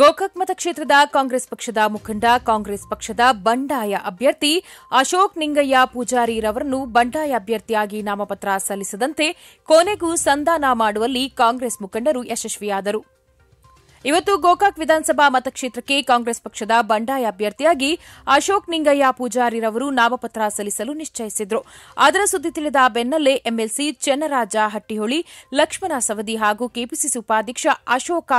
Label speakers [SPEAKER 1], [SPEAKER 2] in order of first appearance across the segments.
[SPEAKER 1] ಗೋಕಾಕ್ ಮತಕ್ಷೇತ್ರದ ಕಾಂಗ್ರೆಸ್ ಪಕ್ಷದ ಮುಖಂಡ ಕಾಂಗ್ರೆಸ್ ಪಕ್ಷದ ಬಂಡಾಯ ಅಭ್ಯರ್ಥಿ ಅಶೋಕ್ ನಿಂಗಯ್ಯ ರವರನ್ನು ಬಂಡಾಯ ಅಭ್ಯರ್ಥಿಯಾಗಿ ನಾಮಪತ್ರ ಸಲ್ಲಿಸದಂತೆ ಕೊನೆಗೂ ಸಂಧಾನ ಮಾಡುವಲ್ಲಿ ಕಾಂಗ್ರೆಸ್ ಮುಖಂಡರು ಯಶಸ್ವಿಯಾದರು ಇವತ್ತು ಗೋಕಾಕ್ ವಿಧಾನಸಭಾ ಮತಕ್ಷೇತ್ರಕ್ಕೆ ಕಾಂಗ್ರೆಸ್ ಪಕ್ಷದ ಬಂಡಾಯ ಅಭ್ಯರ್ಥಿಯಾಗಿ ಅಶೋಕ್ ನಿಂಗಯ್ಯ ಪೂಜಾರಿರವರು ನಾಮಪತ್ರ ಸಲ್ಲಿಸಲು ನಿಶ್ಚಯಿಸಿದ್ರು ಅದರ ಸುದ್ದಿ ತಿಳಿದ ಬೆನ್ನಲ್ಲೇ ಎಂಎಲ್ಸಿ ಚೆನ್ನರಾಜ ಹಟ್ಟಿಹೊಳಿ ಲಕ್ಷ್ಮಣ ಸವದಿ ಹಾಗೂ ಕೆಪಿಸಿಸಿ ಉಪಾಧ್ಯಕ್ಷ ಅಶೋಕ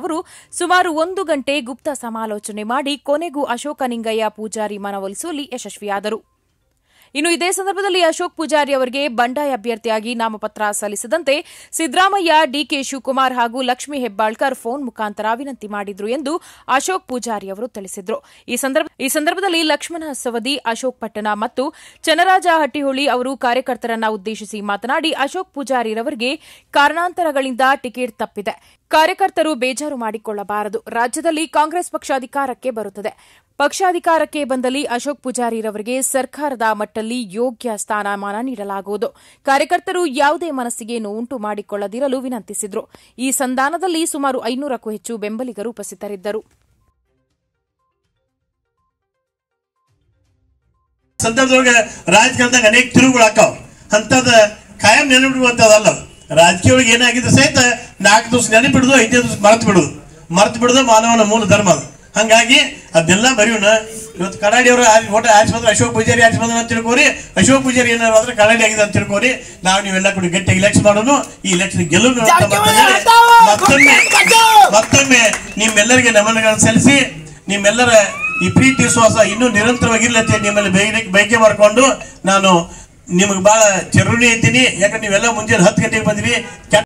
[SPEAKER 1] ಅವರು ಸುಮಾರು ಒಂದು ಗಂಟೆ ಗುಪ್ತ ಸಮಾಲೋಚನೆ ಮಾಡಿ ಕೊನೆಗೂ ಅಶೋಕ ನಿಂಗಯ್ಯ ಪೂಜಾರಿ ಮನವೊಲಿಸುವಲ್ಲಿ ಯಶಸ್ವಿಯಾದರು ಇನ್ನು ಇದೇ ಸಂದರ್ಭದಲ್ಲಿ ಅಶೋಕ್ ಪೂಜಾರಿ ಅವರಿಗೆ ಬಂಡಾಯ ಅಭ್ಯರ್ಥಿಯಾಗಿ ನಾಮಪತ್ರ ಸಲ್ಲಿಸದಂತೆ ಸಿದ್ದರಾಮಯ್ಯ ಡಿಕೆ ಶಿವಕುಮಾರ್ ಹಾಗೂ ಲಕ್ಷ್ಮೀ ಹೆಬ್ಬಾಳ್ಕರ್ ಫೋನ್ ಮುಖಾಂತರ ವಿನಂತಿ ಮಾಡಿದ್ರು ಎಂದು ಅಶೋಕ್ ಪೂಜಾರಿ ಅವರು ತಿಳಿಸಿದರು ಈ ಸಂದರ್ಭದಲ್ಲಿ ಲಕ್ಷ್ಮಣ ಸವದಿ ಅಶೋಕ್ ಪಟ್ಟಣ ಮತ್ತು ಚನರಾಜ ಹಟ್ಟಿಹೊಳಿ ಅವರು ಕಾರ್ಯಕರ್ತರನ್ನ ಉದ್ದೇಶಿಸಿ ಮಾತನಾಡಿ ಅಶೋಕ್ ಪೂಜಾರಿ ಪೂಜಾರಿರವರಿಗೆ ಕಾರಣಾಂತರಗಳಿಂದ ಟಿಕೆಟ್ ತಪ್ಪಿದೆ ಕಾರ್ಯಕರ್ತರು ಬೇಜಾರು ಮಾಡಿಕೊಳ್ಳಬಾರದು ರಾಜ್ಯದಲ್ಲಿ ಕಾಂಗ್ರೆಸ್ ಪಕ್ಷ ಅಧಿಕಾರಕ್ಕೆ ಬರುತ್ತದೆ ಪಕ್ಷ ಅಧಿಕಾರಕ್ಕೆ ಬಂದಲ್ಲಿ ಅಶೋಕ್ ರವರಿಗೆ ಸರ್ಕಾರದ ಮಟ್ಟಲ್ಲಿ ಯೋಗ್ಯ ಸ್ಥಾನಮಾನ ನೀಡಲಾಗುವುದು ಕಾರ್ಯಕರ್ತರು ಯಾವುದೇ ಮನಸ್ಸಿಗೆ ನೋವುಂಟು ಮಾಡಿಕೊಳ್ಳದಿರಲು ವಿನಂತಿಸಿದರು ಈ ಸಂಧಾನದಲ್ಲಿ ಸುಮಾರು ಐನೂರಕ್ಕೂ ಹೆಚ್ಚು ಬೆಂಬಲಿಗರು ಉಪಸ್ಥಿತರಿದ್ದರು
[SPEAKER 2] ಸಂದರ್ಭದೊಳಗೆ ರಾಜಕಾರಣದಾಗ ಅನೇಕ ತಿರುಗಳು ಕಾಯಂ ನೆನಪಿಡುವಂತದಲ್ಲ ರಾಜಕೀಯ ಒಳಗೆ ಏನಾಗಿದ್ರೆ ಸಹಿತ ನಾಲ್ಕು ದಿವಸ ನೆನಪಿಡೋದು ಐದನೇ ದಿವಸ ಮರೆತು ಬಿಡುದು ಮರೆತು ಬಿಡುದು ಮಾನವನ ಮೂಲ ಧರ್ಮ ಅದು ಹಂಗಾಗಿ ಅದನ್ನೆಲ್ಲ ಬರೆಯೋಣ ಇವತ್ತು ಕನ್ನಡಿ ಅವರು ಓಟ ಆಚೆ ಬಂದ್ರೆ ಅಶೋಕ್ ಪೂಜಾರಿ ಆಚೆ ಬಂದ್ರೆ ಅಂತ ತಿಳ್ಕೋರಿ ಅಶೋಕ್ ಪೂಜಾರಿ ಏನಾದ್ರು ಆದ್ರೆ ಕನ್ನಡಿ ಆಗಿದೆ ಅಂತ ತಿಳ್ಕೊರಿ ನಾವು ನೀವೆಲ್ಲ ಕೂಡ ಗಟ್ಟಿಯಾಗಿ ಇಲೆಕ್ಷನ್ ಮಾಡೋನು ಈ ಎಲೆಕ್ಷನ್ ಗೆಲ್ಲು ಮತ್ತೊಮ್ಮೆ ಮತ್ತೊಮ್ಮೆ ನಿಮ್ಮೆಲ್ಲರಿಗೆ ನಮನಗಳನ್ನು ಸಲ್ಲಿಸಿ ನಿಮ್ಮೆಲ್ಲರ ಈ ಪ್ರೀತಿ ವಿಶ್ವಾಸ ಇನ್ನೂ ನಿರಂತರವಾಗಿರ್ಲತ್ತೆ ನಿಮ್ಮಲ್ಲಿ ಬೈಕೆ ಮಾಡಿಕೊಂಡು ನಾನು ನಿಮಗೆ ಭಾಳ ಜರೂರಿ ಐತೀನಿ ಯಾಕಂದ್ರೆ ನೀವೆಲ್ಲ ಮುಂಜಾನೆ ಹತ್ತು ಗಂಟೆಗೆ ಬಂದ್ವಿ